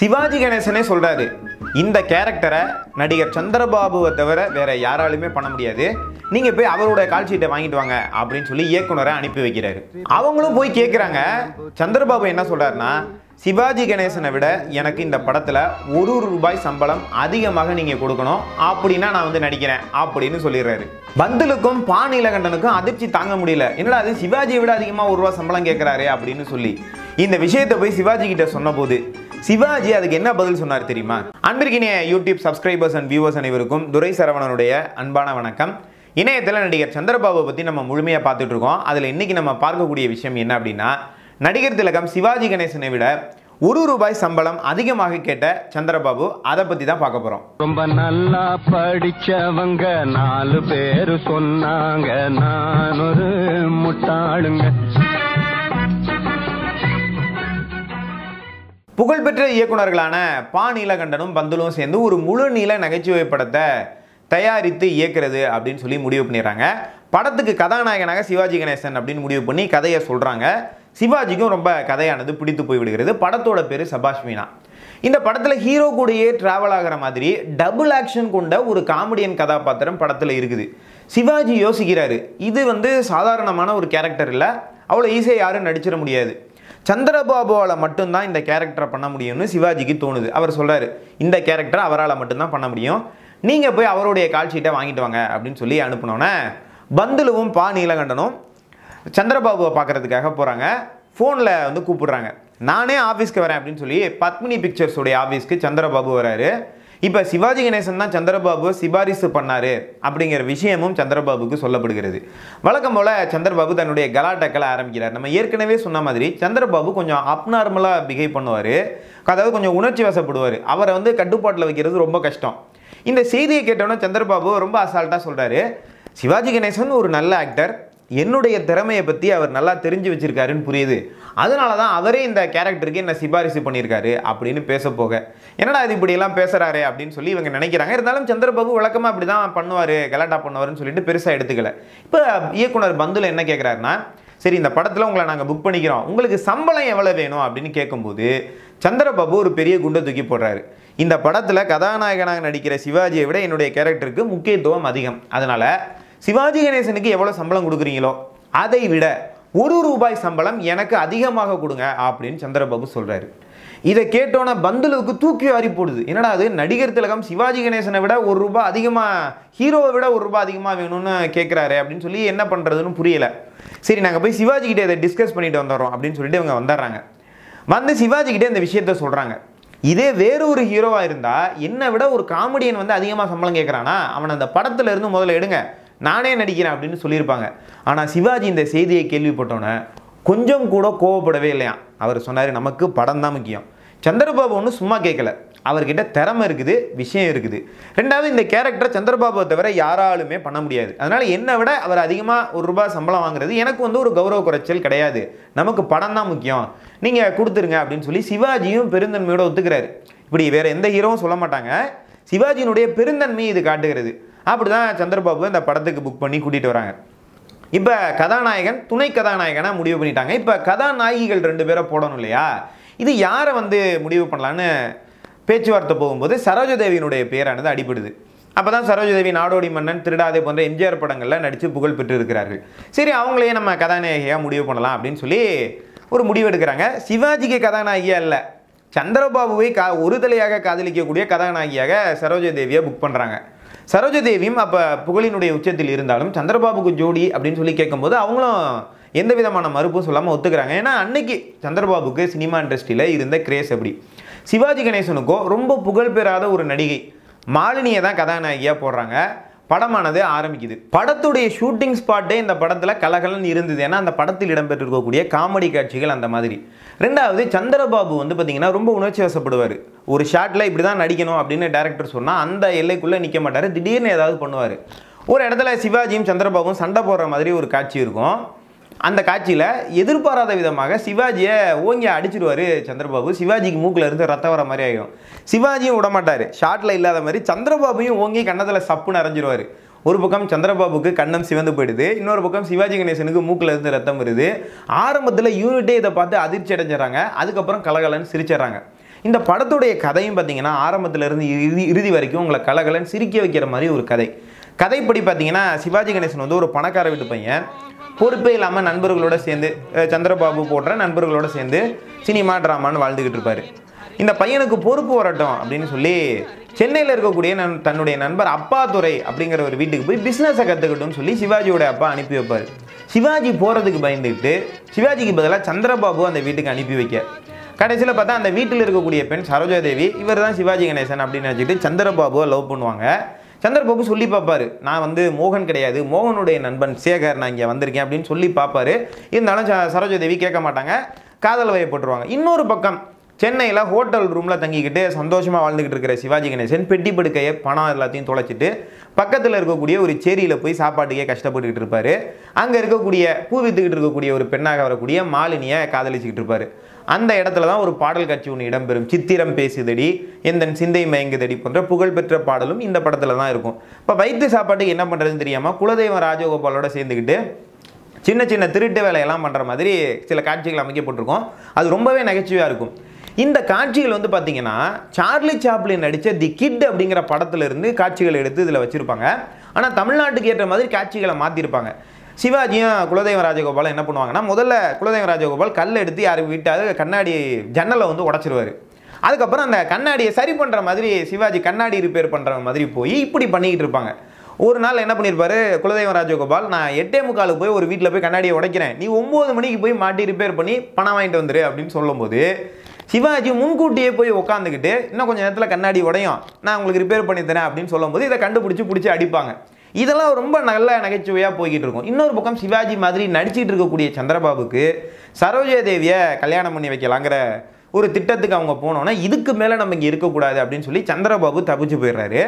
சிவாஜி கணேசனே சொல்கிறாரு இந்த கேரக்டரை நடிகர் சந்திரபாபுவை தவிர வேற யாராலுமே பண்ண முடியாது நீங்கள் போய் அவரோட கால்ஷீட்டை வாங்கிட்டு வாங்க அப்படின்னு சொல்லி இயக்குனரை அனுப்பி வைக்கிறாரு அவங்களும் போய் கேட்குறாங்க சந்திரபாபு என்ன சொல்கிறாருன்னா சிவாஜி கணேசனை விட எனக்கு இந்த படத்தில் ஒரு ரூபாய் சம்பளம் அதிகமாக நீங்கள் கொடுக்கணும் அப்படின்னா நான் வந்து நடிக்கிறேன் அப்படின்னு சொல்லிடுறாரு பந்துலுக்கும் பா அதிர்ச்சி தாங்க முடியல என்னடா அது சிவாஜியை விட அதிகமாக ஒரு ரூபா சம்பளம் கேட்குறாரு அப்படின்னு சொல்லி இந்த விஷயத்தை போய் சிவாஜி கிட்ட சொன்னபோது சிவாஜி அதுக்கு என்ன பதில் சொன்னார் தெரியுமா அன்பிற்கினிய யூடியூப் சப்ஸ்கிரைபர்ஸ் அண்ட் வியூவர்ஸ் அனைவருக்கும் துரை சரவணனுடைய அன்பான வணக்கம் இணையத்தில் நடிகர் சந்திரபாபு பற்றி நம்ம முழுமையாக பார்த்துட்டு இருக்கோம் அதில் இன்றைக்கி நம்ம பார்க்கக்கூடிய விஷயம் என்ன அப்படின்னா நடிகர் திலகம் சிவாஜி கணேசனை விட ஒரு ரூபாய் சம்பளம் அதிகமாக கேட்ட சந்திரபாபு அதை பத்தி தான் பார்க்க போறோம் ரொம்ப நல்லா படிச்சவங்க நாலு பேரு சொன்னாங்க நான் முட்டாளுங்க புகழ்பெற்ற இயக்குநர்களான பா நீலகண்டனும் பந்துலும் சேர்ந்து ஒரு முழு நீள நகைச்சுவை படத்தை தயாரித்து இயக்கிறது அப்படின்னு சொல்லி முடிவு பண்ணிடுறாங்க படத்துக்கு கதாநாயகனாக சிவாஜி கணேசன் அப்படின்னு முடிவு பண்ணி கதையை சொல்கிறாங்க சிவாஜிக்கும் ரொம்ப கதையானது பிடித்து போய்விடுகிறது படத்தோட பேர் சபாஷ்மினா இந்த படத்தில் ஹீரோ கூடயே ட்ராவல் ஆகிற மாதிரி டபுள் ஆக்ஷன் கொண்ட ஒரு காமெடியன் கதாபாத்திரம் படத்தில் இருக்குது சிவாஜி யோசிக்கிறாரு இது வந்து சாதாரணமான ஒரு கேரக்டர் இல்லை அவ்வளோ ஈஸியாக யாரும் நடிச்சிட முடியாது சந்திரபாபுவால் மட்டும்தான் இந்த கேரக்டரை பண்ண முடியும்னு சிவாஜிக்கு தோணுது அவர் சொல்கிறார் இந்த கேரக்டரை அவரால் மட்டும்தான் பண்ண முடியும் நீங்கள் போய் அவருடைய கால்ஷீட்டை வாங்கிட்டு வாங்க அப்படின்னு சொல்லி அனுப்பினோன்னே பந்துலுவும் பா நீலகண்டனும் சந்திரபாபுவை பார்க்குறதுக்காக போகிறாங்க ஃபோனில் வந்து கூப்பிடுறாங்க நானே ஆஃபீஸ்க்கு வரேன் அப்படின்னு சொல்லி பத்மினி பிக்சர்ஸுடைய ஆஃபீஸ்க்கு சந்திரபாபு வராரு இப்போ சிவாஜி கணேசன் தான் சந்திரபாபு சிபாரிசு பண்ணார் அப்படிங்கிற விஷயமும் சந்திரபாபுக்கு சொல்லப்படுகிறது வழக்கம் போல் சந்திரபாபு தன்னுடைய கலாட்டக்களை ஆரம்பிக்கிறார் நம்ம ஏற்கனவே சொன்ன மாதிரி சந்திரபாபு கொஞ்சம் அப்நார்மலாக பிஹேவ் பண்ணுவார் அதாவது கொஞ்சம் உணர்ச்சி வசப்படுவார் அவரை வந்து கட்டுப்பாட்டில் வைக்கிறது ரொம்ப கஷ்டம் இந்த செய்தியை கேட்டோன்னா சந்திரபாபு ரொம்ப அசால்ட்டாக சொல்கிறாரு சிவாஜி கணேசன் ஒரு நல்ல ஆக்டர் என்னுடைய திறமையை பற்றி அவர் நல்லா தெரிஞ்சு வச்சுருக்காருன்னு புரியுது அதனால தான் அவரே இந்த கேரக்டருக்கு என்ன சிபாரிசு பண்ணியிருக்காரு அப்படின்னு பேச போக என்னடா இது இப்படியெல்லாம் பேசுகிறாரு அப்படின்னு சொல்லி இவங்க நினைக்கிறாங்க இருந்தாலும் சந்திரபாபு வழக்கமாக அப்படி தான் பண்ணுவார் கலாட்டா பண்ணுவார்னு சொல்லிட்டு பெருசாக எடுத்துக்கல இப்போ இயக்குனர் பந்துல என்ன கேட்குறாருன்னா சரி இந்த படத்தில் உங்களை நாங்கள் புக் பண்ணிக்கிறோம் உங்களுக்கு சம்பளம் எவ்வளோ வேணும் அப்படின்னு கேட்கும்போது சந்திரபாபு ஒரு பெரிய குண்டை தூக்கி போடுறாரு இந்த படத்தில் கதாநாயகனாக நடிக்கிற சிவாஜியை விட என்னுடைய கேரக்டருக்கு முக்கியத்துவம் அதிகம் அதனால் சிவாஜி கணேசனுக்கு எவ்வளோ சம்பளம் கொடுக்குறீங்களோ அதை விட ஒரு ரூபாய் சம்பளம் எனக்கு அதிகமாக கொடுங்க அப்படின்னு சந்திரபாபு சொல்கிறாரு இதை கேட்டோன்னே பந்துலுக்கு தூக்கி வாரி போடுது என்னடா அது நடிகர் திலகம் சிவாஜி கணேசனை விட ஒரு ரூபாய் அதிகமாக ஹீரோவை விட ஒரு ரூபாய் அதிகமாக வேணும்னு கேட்குறாரு அப்படின்னு சொல்லி என்ன பண்ணுறதுன்னு புரியலை சரி நாங்கள் போய் சிவாஜி கிட்டே இதை டிஸ்கஸ் பண்ணிட்டு வந்துடுறோம் அப்படின்னு சொல்லிட்டு இவங்க வந்துடுறாங்க வந்து சிவாஜி கிட்டே இந்த விஷயத்த சொல்கிறாங்க இதே வேறு ஒரு ஹீரோவாக இருந்தால் என்னை விட ஒரு காமெடியன் வந்து அதிகமாக சம்பளம் கேட்குறானா அவனை அந்த படத்துலேருந்து முதல்ல எடுங்க நானே நடிக்கிறேன் அப்படின்னு சொல்லியிருப்பாங்க ஆனால் சிவாஜி இந்த செய்தியை கேள்விப்பட்டோன்னே கொஞ்சம் கூட கோவப்படவே இல்லையா அவர் சொன்னார் நமக்கு படம் தான் முக்கியம் சந்திரபாபு ஒன்றும் சும்மா கேட்கல அவர்கிட்ட திறமை இருக்குது விஷயம் இருக்குது ரெண்டாவது இந்த கேரக்டர் சந்திரபாபுவை தவிர யாராலுமே பண்ண முடியாது அதனால் என்னை விட அவர் அதிகமாக ஒரு ரூபாய் சம்பளம் வாங்குறது எனக்கு வந்து ஒரு கௌரவ குறைச்சல் கிடையாது நமக்கு படம் தான் முக்கியம் நீங்கள் கொடுத்துருங்க அப்படின்னு சொல்லி சிவாஜியும் பெருந்தன்மையோட ஒத்துக்கிறாரு இப்படி வேறு எந்த ஹீரோவும் சொல்ல மாட்டாங்க சிவாஜியினுடைய பெருந்தன்மை இது காட்டுகிறது அப்படி தான் சந்திரபாபு இந்த படத்துக்கு புக் பண்ணி கூட்டிகிட்டு வராங்க இப்போ கதாநாயகன் துணை கதாநாயகனாக முடிவு பண்ணிட்டாங்க இப்போ கதாநாயகிகள் ரெண்டு பேரை போடணும் இல்லையா இது யாரை வந்து முடிவு பண்ணலான்னு பேச்சுவார்த்தை போகும்போது சரோஜதேவியினுடைய பேரானது அடிபடுது அப்போ தான் சரோஜதேவி நாடோடி மன்னன் திருடாதே போன்ற எம்ஜிஆர் படங்களில் நடித்து புகழ் பெற்றிருக்கிறார்கள் சரி அவங்களையே நம்ம கதாநாயகியாக முடிவு பண்ணலாம் அப்படின்னு சொல்லி ஒரு முடிவு எடுக்கிறாங்க சிவாஜிக்கு கதாநாயகியாக இல்லை சந்திரபாபுவை கா ஒரு தலையாக காதலிக்கக்கூடிய கதாநாயகியாக சரோஜதேவியை புக் பண்ணுறாங்க சரோஜதேவியும் அப்போ புகழினுடைய உச்சத்தில் இருந்தாலும் சந்திரபாபுக்கு ஜோடி அப்படின்னு சொல்லி கேட்கும்போது அவங்களும் எந்த விதமான மறுப்பும் சொல்லாமல் ஒத்துக்கிறாங்க ஏன்னா அன்னைக்கு சந்திரபாபுக்கு சினிமா இண்டஸ்ட்ரியில் இருந்த கிரேஸ் அப்படி சிவாஜி கணேசனுக்கும் ரொம்ப புகழ்பெறாத ஒரு நடிகை மாலினியை தான் கதாநாயகியாக போடுறாங்க படமானது ஆரம்பிக்குது படத்துடைய ஷூட்டிங் ஸ்பாட்டே இந்த படத்தில் கலகலன் இருந்தது ஏன்னா அந்த படத்தில் இடம்பெற்றிருக்கக்கூடிய காமெடி காட்சிகள் அந்த மாதிரி ரெண்டாவது சந்திரபாபு வந்து பார்த்திங்கன்னா ரொம்ப உணர்ச்சி வசப்படுவார் ஒரு ஷார்ட்டில் இப்படி தான் நடிக்கணும் அப்படின்னு டேரக்டர் சொன்னால் அந்த எல்லைக்குள்ளே நிற்க மாட்டார் திடீர்னு ஏதாவது பண்ணுவார் ஒரு இடத்துல சிவாஜியும் சந்திரபாபும் சண்டை போடுற மாதிரி ஒரு காட்சி இருக்கும் அந்த காட்சியில் எதிர்பாராத விதமாக சிவாஜியை ஓங்கி அடிச்சிடுவார் சந்திரபாபு சிவாஜிக்கு மூக்கில் இருந்து ரத்தம் வர மாதிரி ஆகிடும் சிவாஜியும் விடமாட்டார் ஷார்ட்டில் இல்லாத மாதிரி சந்திரபாபையும் ஓங்கி கன்னத்தில் சப்புன்னு அரைஞ்சிடுவார் ஒரு பக்கம் சந்திரபாபுக்கு கண்ணம் சிவந்து போயிடுது இன்னொரு பக்கம் சிவாஜி கணேசனுக்கு மூக்கில் இருந்து ரத்தம் வருது ஆரம்பத்தில் யூனிட்டே இதை பார்த்து அதிர்ச்சி அடைஞ்சிடறாங்க அதுக்கப்புறம் கலகலன்னு சிரிச்சிடறாங்க இந்த படத்துடைய கதையும் பார்த்தீங்கன்னா ஆரம்பத்திலேருந்து இறுதி இறுதி வரைக்கும் உங்களை கலகலன்னு சிரிக்க வைக்கிற மாதிரி ஒரு கதை கதைப்படி பார்த்தீங்கன்னா சிவாஜி கணேசன் வந்து ஒரு பணக்கார வீட்டு பையன் பொறுப்பே இல்லாமல் நண்பர்களோட சேர்ந்து சந்திரபாபு போடுற நண்பர்களோட சேர்ந்து சினிமா ட்ராமான்னு வாழ்ந்துக்கிட்டு இருப்பார் இந்த பையனுக்கு பொறுப்பு வரட்டும் அப்படின்னு சொல்லி சென்னையில் இருக்கக்கூடிய நன் தன்னுடைய நண்பர் அப்பா துறை அப்படிங்கிற ஒரு வீட்டுக்கு போய் பிஸ்னஸை கற்றுக்கட்டும்னு சொல்லி சிவாஜியோட அப்பா அனுப்பி வைப்பார் சிவாஜி போகிறதுக்கு பயந்துக்கிட்டு சிவாஜிக்கு பதிலாக சந்திரபாபு அந்த வீட்டுக்கு அனுப்பி வைக்க கடைசியில் பார்த்தா அந்த வீட்டில் இருக்கக்கூடிய பெண் சரோஜாதேவி இவர் தான் சிவாஜி கணேசன் அப்படின்னு நினச்சிக்கிட்டு சந்திரபாபுவை லவ் பண்ணுவாங்க சந்திரபாபு சொல்லி பார்ப்பாரு நான் வந்து மோகன் கிடையாது மோகனுடைய நண்பன் சேகர் நான் இங்கே வந்திருக்கேன் அப்படின்னு சொல்லி பார்ப்பாரு இருந்தாலும் சரோஜதேவி கேட்க மாட்டாங்க காதல் வயப்பட்டுருவாங்க இன்னொரு பக்கம் சென்னையில் ஹோட்டல் ரூமில் தங்கிக்கிட்டு சந்தோஷமாக வாழ்ந்துக்கிட்டு இருக்கிற சிவாஜி கணேசன் பெட்டி படுக்கையை பணம் எல்லாத்தையும் தொலைச்சிட்டு பக்கத்தில் இருக்கக்கூடிய ஒரு சேரியில் போய் சாப்பாட்டுக்கே கஷ்டப்பட்டுக்கிட்டு இருப்பார் அங்கே இருக்கக்கூடிய பூ வித்துக்கிட்டு இருக்கக்கூடிய ஒரு பெண்ணாக வரக்கூடிய மாலினியை காதலிச்சுக்கிட்டு இருப்பார் அந்த இடத்துல தான் ஒரு பாடல் காட்சி ஒன்று இடம்பெறும் சித்திரம் பேசுதடி எந்தன் சிந்தை மயங்குதடி போன்ற புகழ்பெற்ற பாடலும் இந்த படத்தில் தான் இருக்கும் இப்போ வைத்து சாப்பாட்டுக்கு என்ன பண்ணுறதுன்னு தெரியாமல் குலதெய்வம் ராஜகோபாலோட சேர்ந்துக்கிட்டு சின்ன சின்ன திருட்டு வேலையெல்லாம் பண்ணுற மாதிரி சில காட்சிகள் அமைக்கப்பட்டிருக்கும் அது ரொம்பவே நகைச்சுவையாக இருக்கும் இந்த காட்சிகள் வந்து பார்த்தீங்கன்னா சார்லி சாப்ளின் நடித்த தி கிட் அப்படிங்கிற படத்துலேருந்து காட்சிகள் எடுத்து இதில் வச்சுருப்பாங்க ஆனால் தமிழ்நாட்டுக்கு ஏற்ற மாதிரி காட்சிகளை மாற்றிருப்பாங்க சிவாஜியும் குலதெய்வ ராஜகோபால் என்ன பண்ணுவாங்கன்னா முதல்ல குலதெய்வ ராஜகோபால் கல் எடுத்து யார் வீட்டாவது கண்ணாடி ஜன்னலை வந்து உடச்சிருவார் அதுக்கப்புறம் அந்த கண்ணாடியை சரி பண்ணுற மாதிரி சிவாஜி கண்ணாடி ரிப்பேர் பண்ணுற மாதிரி போய் இப்படி பண்ணிக்கிட்டு இருப்பாங்க ஒரு நாள் என்ன பண்ணியிருப்பாரு குலதெய்வ ராஜகோபால் நான் எட்டே முக்காலுக்கு போய் ஒரு வீட்டில் போய் கண்ணாடியை உடைக்கிறேன் நீ ஒம்பது மணிக்கு போய் மாட்டி ரிப்பேர் பண்ணி பணம் வாங்கிட்டு வந்துரு அப்படின்னு சொல்லும்போது சிவாஜி முன்கூட்டியே போய் உட்காந்துக்கிட்டு இன்னும் கொஞ்சம் நேரத்தில் கண்ணாடி உடையும் நான் உங்களுக்கு ரிப்பேர் பண்ணி தரேன் அப்படின்னு சொல்லும்போது இதை கண்டுபிடிச்சி பிடிச்சி அடிப்பாங்க இதெல்லாம் ரொம்ப நல்ல நகைச்சுவையாக போய்கிட்டு இருக்கும் இன்னொரு பக்கம் சிவாஜி மாதிரி நடிச்சிட்டு இருக்கக்கூடிய சந்திரபாபுக்கு தேவியை கல்யாணம் பண்ணி வைக்கலாங்கிற ஒரு திட்டத்துக்கு அவங்க போனோன்னா இதுக்கு மேலே நம்ம இங்கே இருக்கக்கூடாது அப்படின்னு சொல்லி சந்திரபாபு தப்பிச்சு போயிடுறாரு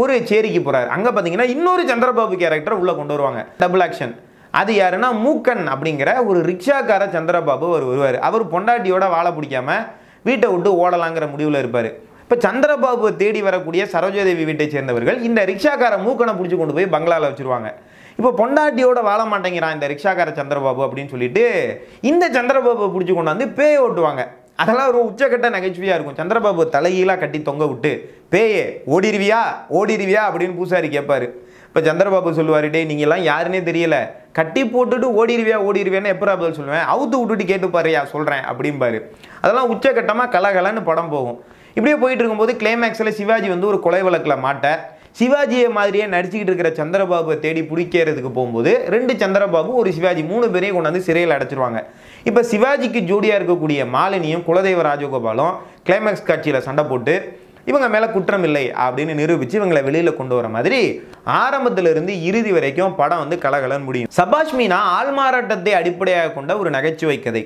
ஒரு சேரிக்கு போகிறாரு அங்கே பார்த்தீங்கன்னா இன்னொரு சந்திரபாபு கேரக்டர் உள்ளே கொண்டு வருவாங்க டபுள் ஆக்ஷன் அது யாருன்னா மூக்கன் அப்படிங்கிற ஒரு ரிக்ஷாக்கார சந்திரபாபு அவர் வருவார் அவர் பொண்டாட்டியோட வாழை பிடிக்காமல் வீட்டை விட்டு ஓடலாங்கிற முடிவில் இருப்பார் இப்போ சந்திரபாபுவை தேடி வரக்கூடிய சரோஜாதேவி வீட்டை சேர்ந்தவர்கள் இந்த ரிக்ஷாக்கார மூக்கனை பிடிச்சி கொண்டு போய் பங்களாவில் வச்சுருவாங்க இப்போ பொண்டாட்டியோட வாழ மாட்டேங்கிறான் இந்த ரிக்ஷாக்கார சந்திரபாபு அப்படின்னு சொல்லிட்டு இந்த சந்திரபாபுவை பிடிச்சி கொண்டாந்து பேய ஓட்டுவாங்க அதெல்லாம் ஒரு உச்சக்கட்ட நகைச்சுவையாக இருக்கும் சந்திரபாபு தலையிலாம் கட்டி தொங்க விட்டு பேயே ஓடிருவியா ஓடிருவியா அப்படின்னு பூசாரி கேட்பாரு இப்போ சந்திரபாபு சொல்லுவார் டே நீங்கள்லாம் யாருன்னே தெரியல கட்டி போட்டுட்டு ஓடிடுவியா ஓடிடுவியான்னு எப்போ பதில் சொல்லுவேன் அவுத்து விட்டுட்டு கேட்டுப்பாருயா சொல்கிறேன் அப்படிம்பாரு அதெல்லாம் உச்சக்கட்டமாக கலகலன்னு படம் போகும் இப்படியே போயிட்டு இருக்கும்போது கிளைமேக்ஸில் சிவாஜி வந்து ஒரு கொலை வழக்கில் மாட்டேன் சிவாஜியை மாதிரியே நடிச்சுக்கிட்டு இருக்கிற சந்திரபாபுவை தேடி பிடிக்கிறதுக்கு போகும்போது ரெண்டு சந்திரபாபு ஒரு சிவாஜி மூணு பேரையும் கொண்டாந்து சிறையில் அடைச்சிருவாங்க இப்போ சிவாஜிக்கு ஜோடியாக இருக்கக்கூடிய மாலினியும் குலதெய்வ ராஜகோபாலும் கிளைமேக்ஸ் காட்சியில் சண்டை போட்டு இவங்க மேலே குற்றம் இல்லை அப்படின்னு நிரூபித்து இவங்களை வெளியில் கொண்டு வர மாதிரி ஆரம்பத்திலிருந்து இறுதி வரைக்கும் படம் வந்து கலகலன் முடியும் சபாஷ் மீனா ஆள்மாறாட்டத்தை அடிப்படையாக கொண்ட ஒரு நகைச்சுவை கதை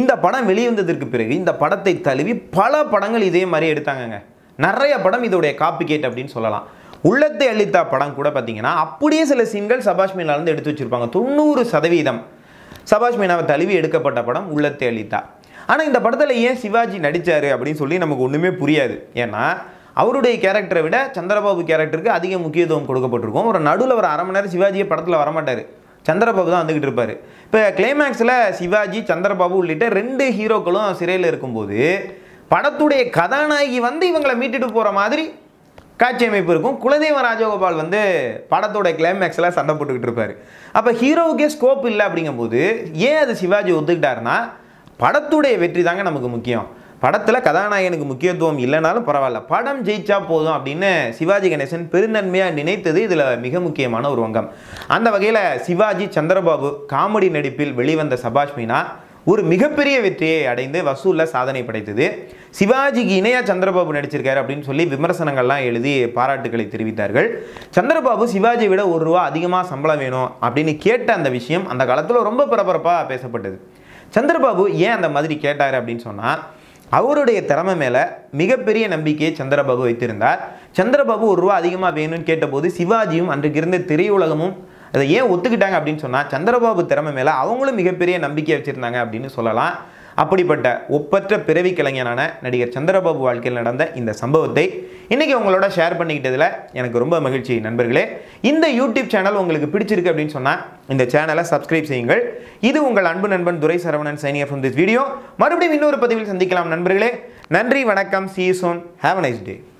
இந்த படம் வெளிவந்ததற்கு பிறகு இந்த படத்தை தழுவி பல படங்கள் இதே மாதிரி எடுத்தாங்கங்க நிறைய படம் இதோடைய காப்பி கேட் அப்படின்னு சொல்லலாம் உள்ளத்தை அளித்தா படம் கூட பார்த்தீங்கன்னா அப்படியே சில சீன்கள் சபாஷ் மீனாலேருந்து எடுத்து வச்சுருப்பாங்க தொண்ணூறு சதவீதம் சபாஷ் மீனாவை தழுவி எடுக்கப்பட்ட படம் உள்ளத்தை அளித்தா ஆனால் இந்த படத்தில் ஏன் சிவாஜி நடித்தார் அப்படின்னு சொல்லி நமக்கு ஒன்றுமே புரியாது ஏன்னா அவருடைய கேரக்டரை விட சந்திரபாபு கேரக்டருக்கு அதிக முக்கியத்துவம் கொடுக்கப்பட்டிருக்கும் ஒரு நடுவில் ஒரு அரை மணி நேரம் சிவாஜியை படத்தில் வரமாட்டார் சந்திரபாபு தான் வந்துக்கிட்டு இருப்பார் இப்போ கிளைமேக்ஸில் சிவாஜி சந்திரபாபு உள்ளிட்ட ரெண்டு ஹீரோக்களும் சிறையில் இருக்கும்போது படத்துடைய கதாநாயகி வந்து இவங்களை மீட்டுட்டு போகிற மாதிரி காட்சி அமைப்பு இருக்கும் குலதெய்வ ராஜகோபால் வந்து படத்தோட கிளைமேக்ஸில் சண்டை போட்டுக்கிட்டு இருப்பார் அப்போ ஹீரோவுக்கே ஸ்கோப் இல்லை அப்படிங்கும்போது ஏன் அது சிவாஜி ஒத்துக்கிட்டாருன்னா படத்துடைய வெற்றி தாங்க நமக்கு முக்கியம் படத்தில் கதாநாயகனுக்கு முக்கியத்துவம் இல்லைனாலும் பரவாயில்ல படம் ஜெயிச்சா போதும் அப்படின்னு சிவாஜி கணேசன் பெருநன்மையாக நினைத்தது இதில் மிக முக்கியமான ஒரு வங்கம் அந்த வகையில் சிவாஜி சந்திரபாபு காமெடி நடிப்பில் வெளிவந்த சபாஷ் மீனா ஒரு மிகப்பெரிய வெற்றியை அடைந்து வசூலில் சாதனை படைத்தது சிவாஜிக்கு இணையாக சந்திரபாபு நடிச்சிருக்காரு அப்படின்னு சொல்லி விமர்சனங்கள்லாம் எழுதி பாராட்டுகளை தெரிவித்தார்கள் சந்திரபாபு சிவாஜியை விட ஒரு ரூபா அதிகமாக சம்பளம் வேணும் அப்படின்னு கேட்ட அந்த விஷயம் அந்த காலத்தில் ரொம்ப பரபரப்பாக பேசப்பட்டது சந்திரபாபு ஏன் அந்த மாதிரி கேட்டார் அப்படின்னு சொன்னால் அவருடைய திறமை மேலே மிகப்பெரிய நம்பிக்கையை சந்திரபாபு வைத்திருந்தார் சந்திரபாபு ஒரு ரூபா அதிகமாக வேணும்னு கேட்டபோது சிவாஜியும் அன்றைக்கு இருந்த திரையுலகமும் அதை ஏன் ஒத்துக்கிட்டாங்க அப்படின்னு சொன்னால் சந்திரபாபு திறமை மேலே அவங்களும் மிகப்பெரிய நம்பிக்கை வச்சுருந்தாங்க அப்படின்னு சொல்லலாம் அப்படிப்பட்ட ஒப்பற்ற பிறவி கலைஞனான நடிகர் சந்திரபாபு வாழ்க்கையில் நடந்த இந்த சம்பவத்தை இன்றைக்கி உங்களோட ஷேர் பண்ணிக்கிட்டதில் எனக்கு ரொம்ப மகிழ்ச்சி நண்பர்களே இந்த யூடியூப் சேனல் உங்களுக்கு பிடிச்சிருக்கு அப்படின்னு சொன்னால் இந்த சேனலை சப்ஸ்கிரைப் செய்யுங்கள் இது உங்கள் அன்பு நண்பன் துரை சரவணன் சைனியர் ஃப்ரம் திஸ் வீடியோ மறுபடியும் இன்னொரு பதிவில் சந்திக்கலாம் நண்பர்களே நன்றி வணக்கம் see soon have nice day